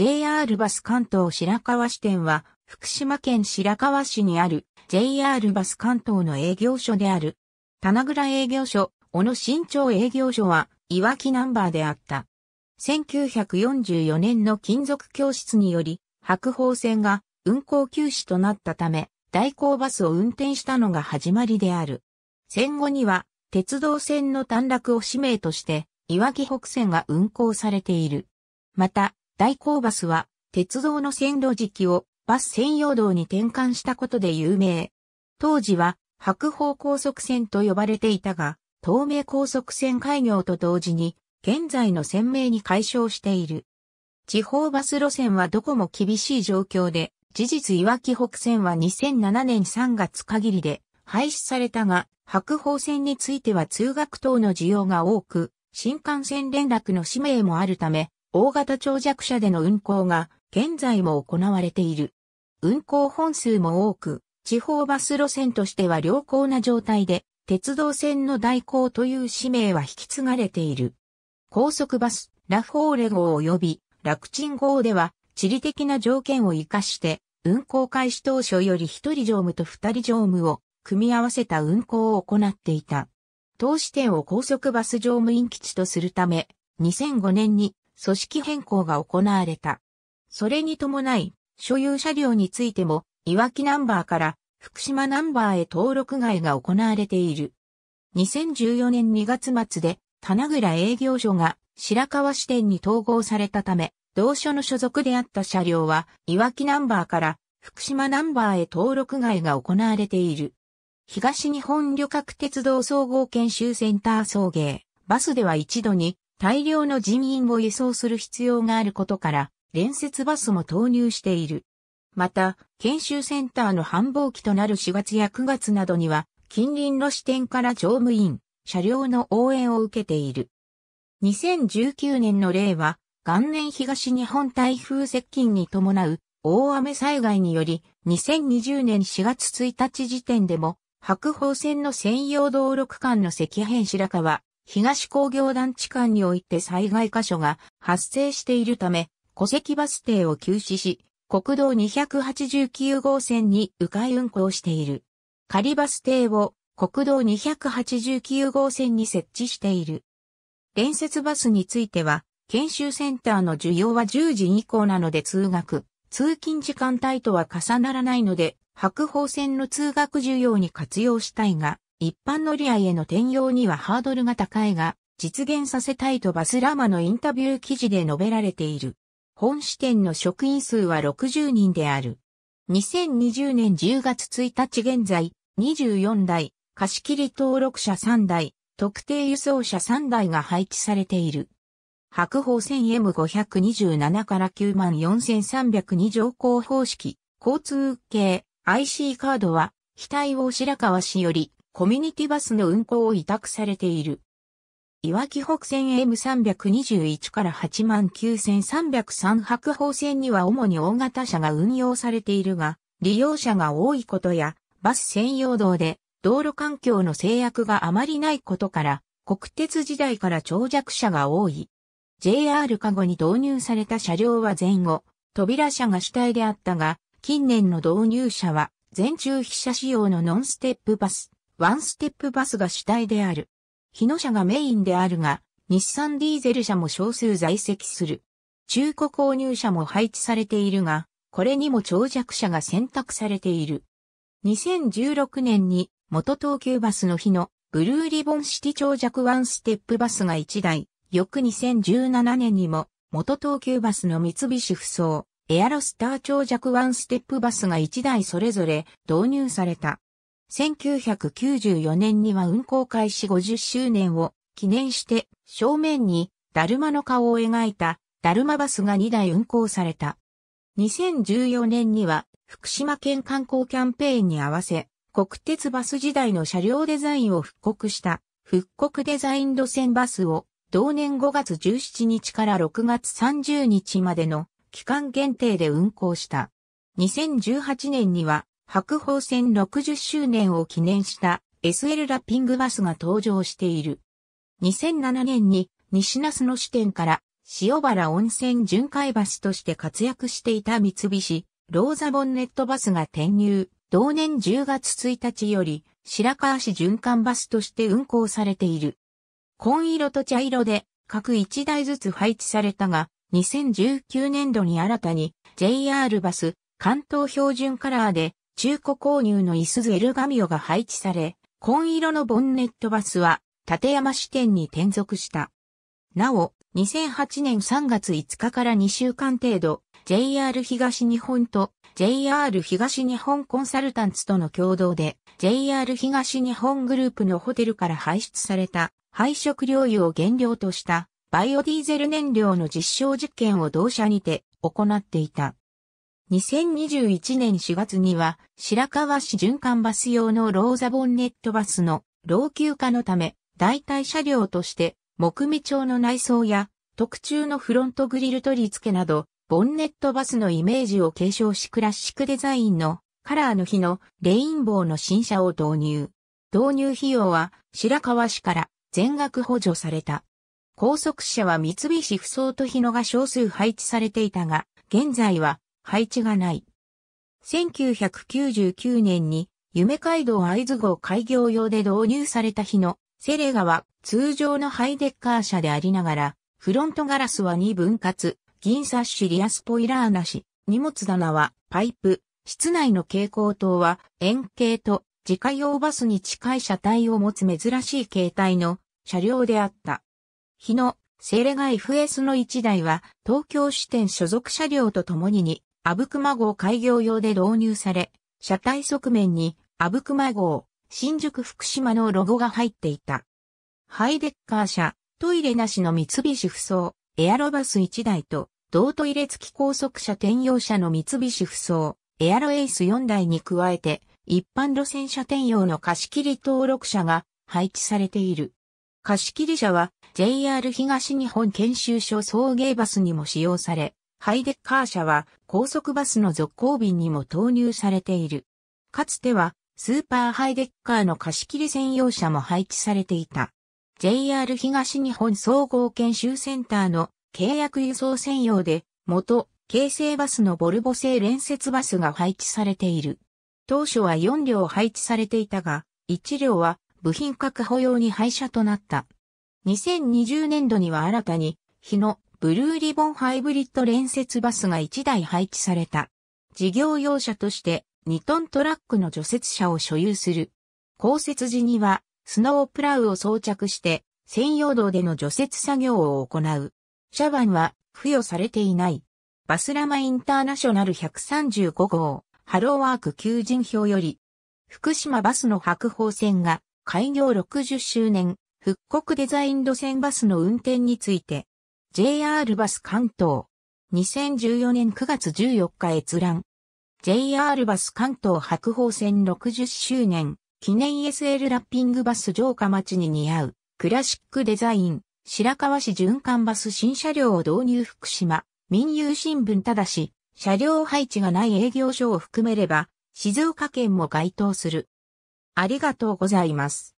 JR バス関東白河支店は、福島県白河市にある JR バス関東の営業所である。棚倉営業所、小野新町営業所は、いわきナンバーであった。1944年の金属教室により、白鳳線が運行休止となったため、代行バスを運転したのが始まりである。戦後には、鉄道線の短絡を使命として、いわき北線が運行されている。また、大工バスは、鉄道の線路時期をバス専用道に転換したことで有名。当時は、白鵬高速線と呼ばれていたが、東名高速線開業と同時に、現在の鮮明に解消している。地方バス路線はどこも厳しい状況で、事実岩木北線は2007年3月限りで廃止されたが、白鵬線については通学等の需要が多く、新幹線連絡の使命もあるため、大型長尺車での運行が現在も行われている。運行本数も多く、地方バス路線としては良好な状態で、鉄道線の代行という使命は引き継がれている。高速バス、ラフォーレ号及び楽チン号では、地理的な条件を活かして、運行開始当初より一人乗務と二人乗務を組み合わせた運行を行っていた。投資点を高速バス乗務員基地とするため、2005年に組織変更が行われた。それに伴い、所有車両についても、いわきナンバーから福島ナンバーへ登録外が行われている。2014年2月末で、棚倉営業所が白川支店に統合されたため、同所の所属であった車両は、いわきナンバーから福島ナンバーへ登録外が行われている。東日本旅客鉄道総合研修センター送迎、バスでは一度に大量の人員を輸送する必要があることから、連接バスも投入している。また、研修センターの繁忙期となる4月や9月などには、近隣の支店から乗務員、車両の応援を受けている。2019年の例は、元年東日本台風接近に伴う大雨災害により、2020年4月1日時点でも、白宝線の専用道路区間の赤辺白川、東工業団地間において災害箇所が発生しているため、戸籍バス停を休止し、国道289号線に迂回運行している。仮バス停を国道289号線に設置している。連接バスについては、研修センターの需要は10時以降なので通学、通勤時間帯とは重ならないので、白鵬線の通学需要に活用したいが、一般乗り合いへの転用にはハードルが高いが、実現させたいとバスラマのインタビュー記事で述べられている。本支店の職員数は60人である。2020年10月1日現在、24台、貸切登録者3台、特定輸送車3台が配置されている。白鵬 1000M527 から94302乗降方式、交通系 IC カードは、非対応白川氏よりコミュニティバスの運行を委託されている。いわき北線 M321 から89303白鵬線には主に大型車が運用されているが、利用者が多いことや、バス専用道で、道路環境の制約があまりないことから、国鉄時代から長尺車が多い。JR カゴに導入された車両は前後、扉車が主体であったが、近年の導入車は、全中飛車仕様のノンステップバス、ワンステップバスが主体である。日野車がメインであるが、日産ディーゼル車も少数在籍する。中古購入車も配置されているが、これにも長尺車が選択されている。2016年に元東急バスの日のブルーリボンシティ長尺ワンステップバスが1台、翌2017年にも元東急バスの三菱不走、エアロスター長尺ワンステップバスが1台それぞれ導入された。1994年には運行開始50周年を記念して正面にダルマの顔を描いたダルマバスが2台運行された。2014年には福島県観光キャンペーンに合わせ国鉄バス時代の車両デザインを復刻した復刻デザイン路線バスを同年5月17日から6月30日までの期間限定で運行した。2018年には白鵬戦60周年を記念した SL ラッピングバスが登場している。2007年に西那須の支店から塩原温泉巡回バスとして活躍していた三菱ローザボンネットバスが転入。同年10月1日より白川市循環バスとして運行されている。紺色と茶色で各1台ずつ配置されたが、2019年度に新たに JR バス関東標準カラーで中古購入のイスズエルガミオが配置され、紺色のボンネットバスは、立山支店に転属した。なお、2008年3月5日から2週間程度、JR 東日本と JR 東日本コンサルタンツとの共同で、JR 東日本グループのホテルから排出された廃食料油を原料としたバイオディーゼル燃料の実証実験を同社にて行っていた。2021年4月には、白河市循環バス用のローザボンネットバスの老朽化のため、代替車両として、木目調の内装や、特注のフロントグリル取り付けなど、ボンネットバスのイメージを継承しクラシックデザインのカラーの日のレインボーの新車を導入。導入費用は白河市から全額補助された。高速車は三菱不走と日野が少数配置されていたが、現在は配置がない。1999年に夢街道会津号開業用で導入された日のセレガは通常のハイデッカー車でありながら、フロントガラスは2分割、銀サッシリアスポイラーなし、荷物棚はパイプ、室内の蛍光灯は円形と自家用バスに近い車体を持つ珍しい形態の車両であった。日のセレガ FS の1台は東京支店所属車両とともに阿武隈号開業用で導入され、車体側面に阿武隈号、新宿福島のロゴが入っていた。ハイデッカー車、トイレなしの三菱不装、エアロバス1台と、同トイレ付き高速車転用車の三菱不装、エアロエース4台に加えて、一般路線車転用の貸切登録車が配置されている。貸切車は JR 東日本研修所送迎バスにも使用され、ハイデッカー車は高速バスの続行便にも投入されている。かつてはスーパーハイデッカーの貸切専用車も配置されていた。JR 東日本総合研修センターの契約輸送専用で元京成バスのボルボ製連接バスが配置されている。当初は4両配置されていたが、1両は部品確保用に廃車となった。2020年度には新たに日野ブルーリボンハイブリッド連接バスが1台配置された。事業用車として2トントラックの除雪車を所有する。降雪時にはスノープラウを装着して専用道での除雪作業を行う。車番は付与されていない。バスラマインターナショナル135号、ハローワーク求人票より、福島バスの白鵬線が開業60周年、復刻デザイン路線バスの運転について、JR バス関東。2014年9月14日閲覧。JR バス関東白鵬線60周年記念 SL ラッピングバス城下町に似合うクラシックデザイン白川市循環バス新車両を導入福島民友新聞ただし車両配置がない営業所を含めれば静岡県も該当する。ありがとうございます。